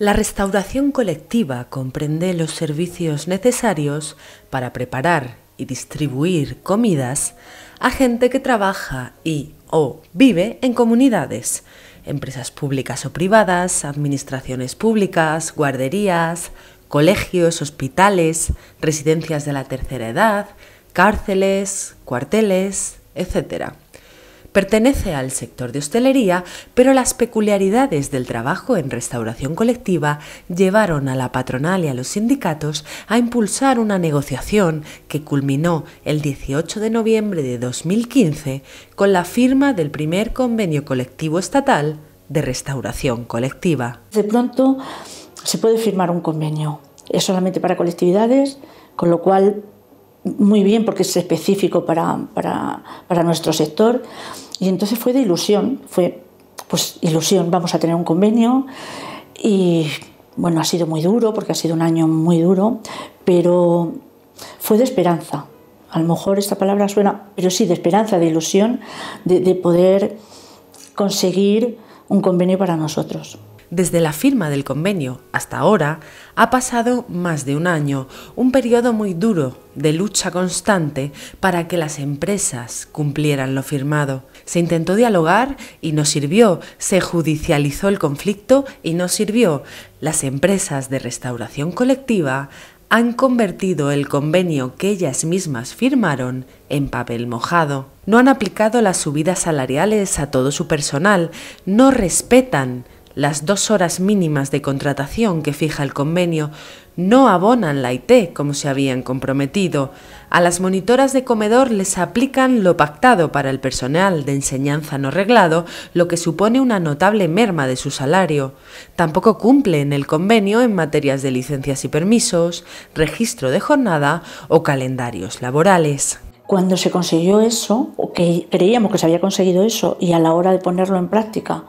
La restauración colectiva comprende los servicios necesarios para preparar y distribuir comidas a gente que trabaja y o vive en comunidades, empresas públicas o privadas, administraciones públicas, guarderías, colegios, hospitales, residencias de la tercera edad, cárceles, cuarteles, etcétera. Pertenece al sector de hostelería, pero las peculiaridades del trabajo en restauración colectiva llevaron a la patronal y a los sindicatos a impulsar una negociación que culminó el 18 de noviembre de 2015 con la firma del primer convenio colectivo estatal de restauración colectiva. De pronto se puede firmar un convenio, es solamente para colectividades, con lo cual muy bien porque es específico para, para, para nuestro sector. Y entonces fue de ilusión, fue pues ilusión, vamos a tener un convenio y bueno, ha sido muy duro porque ha sido un año muy duro, pero fue de esperanza. A lo mejor esta palabra suena, pero sí de esperanza, de ilusión, de, de poder conseguir un convenio para nosotros. Desde la firma del convenio hasta ahora ha pasado más de un año, un periodo muy duro de lucha constante para que las empresas cumplieran lo firmado. Se intentó dialogar y no sirvió, se judicializó el conflicto y no sirvió. Las empresas de restauración colectiva han convertido el convenio que ellas mismas firmaron en papel mojado. No han aplicado las subidas salariales a todo su personal, no respetan las dos horas mínimas de contratación que fija el convenio no abonan la IT como se habían comprometido. A las monitoras de comedor les aplican lo pactado para el personal de enseñanza no reglado, lo que supone una notable merma de su salario. Tampoco cumplen el convenio en materias de licencias y permisos, registro de jornada o calendarios laborales. Cuando se consiguió eso, o que creíamos que se había conseguido eso, y a la hora de ponerlo en práctica,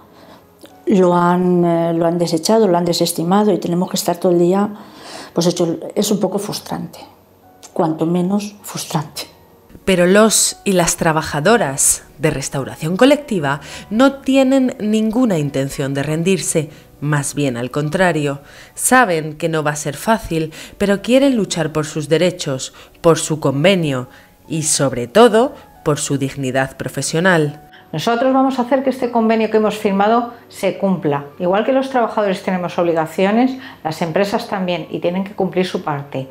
eh, lo han, desechado, lo han desestimado y tenemos que estar todo el día, pues es un poco frustrante, cuanto menos frustrante. Pero los y las trabajadoras de restauración colectiva no tienen ninguna intención de rendirse, más bien al contrario, saben que no va a ser fácil, pero quieren luchar por sus derechos, por su convenio y sobre todo por su dignidad profesional. Nosotros vamos a hacer que este convenio que hemos firmado se cumpla. Igual que los trabajadores tenemos obligaciones, las empresas también y tienen que cumplir su parte.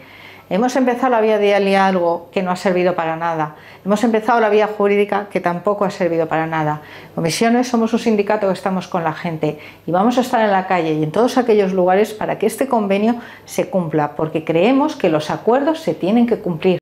Hemos empezado la vía de algo que no ha servido para nada. Hemos empezado la vía jurídica que tampoco ha servido para nada. Comisiones somos un sindicato que estamos con la gente y vamos a estar en la calle y en todos aquellos lugares para que este convenio se cumpla, porque creemos que los acuerdos se tienen que cumplir.